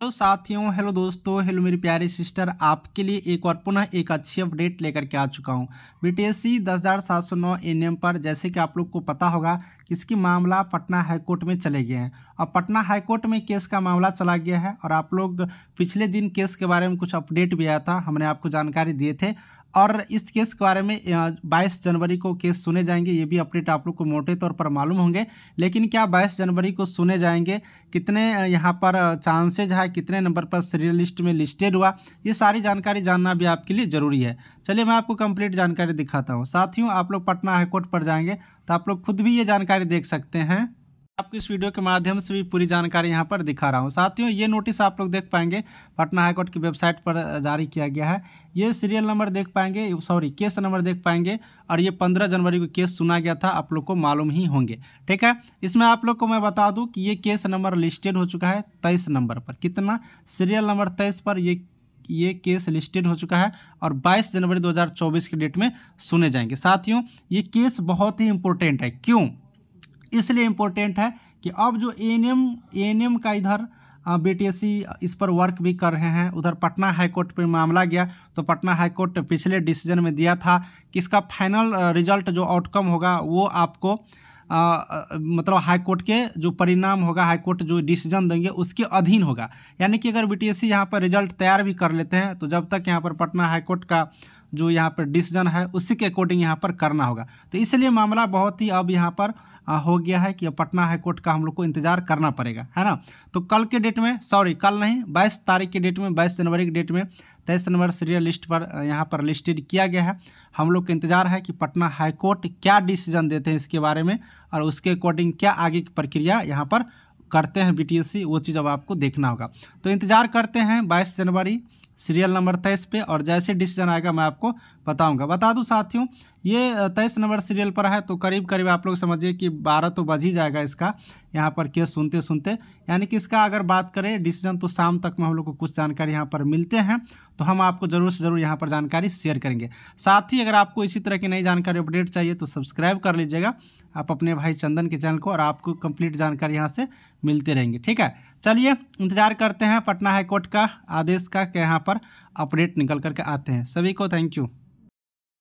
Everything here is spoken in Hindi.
तो साथियों हेलो दोस्तों हेलो मेरी प्यारी सिस्टर आपके लिए एक और पुनः एक अच्छी अपडेट लेकर के आ चुका हूं सी दस हज़ार सात सौ नौ एन एम पर जैसे कि आप लोग को पता होगा इसकी मामला पटना हाईकोर्ट में चले गए हैं और पटना हाईकोर्ट में केस का मामला चला गया है और आप लोग पिछले दिन केस के बारे में कुछ अपडेट भी आया था हमने आपको जानकारी दिए थे और इस केस के बारे में 22 जनवरी को केस सुने जाएंगे ये भी अपडेट आप लोग को मोटे तौर पर मालूम होंगे लेकिन क्या 22 जनवरी को सुने जाएंगे कितने यहाँ पर चांसेज है कितने नंबर पर सीरियल लिस्ट में लिस्टेड हुआ ये सारी जानकारी जानना भी आपके लिए ज़रूरी है चलिए मैं आपको कंप्लीट जानकारी दिखाता हूँ साथियों आप लोग पटना हाईकोर्ट पर जाएंगे तो आप लोग खुद भी ये जानकारी देख सकते हैं आपको इस वीडियो के माध्यम से भी पूरी जानकारी यहाँ पर दिखा रहा हूँ साथियों ये नोटिस आप लोग देख पाएंगे पटना हाईकोर्ट की वेबसाइट पर जारी किया गया है ये सीरियल नंबर देख पाएंगे सॉरी केस नंबर देख पाएंगे और ये पंद्रह जनवरी को केस सुना गया था आप लोग को मालूम ही होंगे ठीक है इसमें आप लोग को मैं बता दूँ कि ये केस नंबर लिस्टेड हो चुका है तेईस नंबर पर कितना सीरियल नंबर तेईस पर ये ये केस लिस्टेड हो चुका है और 22 जनवरी 2024 के डेट में सुने जाएंगे साथियों ये केस बहुत ही इंपॉर्टेंट है क्यों इसलिए इम्पोर्टेंट है कि अब जो एन एम का इधर बीटीएससी इस पर वर्क भी कर रहे हैं उधर पटना हाईकोर्ट पर मामला गया तो पटना हाईकोर्ट पिछले डिसीजन में दिया था कि इसका फाइनल रिजल्ट जो आउटकम होगा वो आपको आ, मतलब हाईकोर्ट के जो परिणाम होगा हाईकोर्ट जो डिसीजन देंगे उसके अधीन होगा यानी कि अगर बीटीएससी यहाँ पर रिजल्ट तैयार भी कर लेते हैं तो जब तक यहाँ पर पटना हाईकोर्ट का जो यहाँ पर डिसीजन है उसी के अकॉर्डिंग यहाँ पर करना होगा तो इसलिए मामला बहुत ही अब यहाँ पर हो गया है कि पटना हाईकोर्ट का हम लोग को इंतजार करना पड़ेगा है ना तो कल के डेट में सॉरी कल नहीं बाईस तारीख के डेट में बाईस जनवरी के डेट में तेईस नंबर सीरियल लिस्ट पर यहाँ पर लिस्टेड किया गया है हम लोग का इंतजार है कि पटना हाईकोर्ट क्या डिसीजन देते हैं इसके बारे में और उसके अकॉर्डिंग क्या आगे की प्रक्रिया यहाँ पर करते हैं सी वो चीज़ अब आपको देखना होगा तो इंतज़ार करते हैं बाईस जनवरी सीरियल नंबर तेईस पे और जैसे डिसीजन आएगा मैं आपको बताऊंगा बता दूं साथियों ये तेईस नंबर सीरियल पर है तो करीब करीब आप लोग समझिए कि बारह तो बज ही जाएगा इसका यहाँ पर केस सुनते सुनते यानी कि इसका अगर बात करें डिसीजन तो शाम तक में हम लोग को कुछ जानकारी यहाँ पर मिलते हैं तो हम आपको ज़रूर से ज़रूर यहाँ पर जानकारी शेयर करेंगे साथ ही अगर आपको इसी तरह की नई जानकारी अपडेट चाहिए तो सब्सक्राइब कर लीजिएगा आप अपने भाई चंदन के चैनल को और आपको कंप्लीट जानकारी यहाँ से मिलते रहेंगे ठीक है चलिए इंतजार करते हैं पटना हाईकोर्ट का आदेश का कि यहाँ पर पर अपडेट निकल करके आते हैं सभी को थैंक यू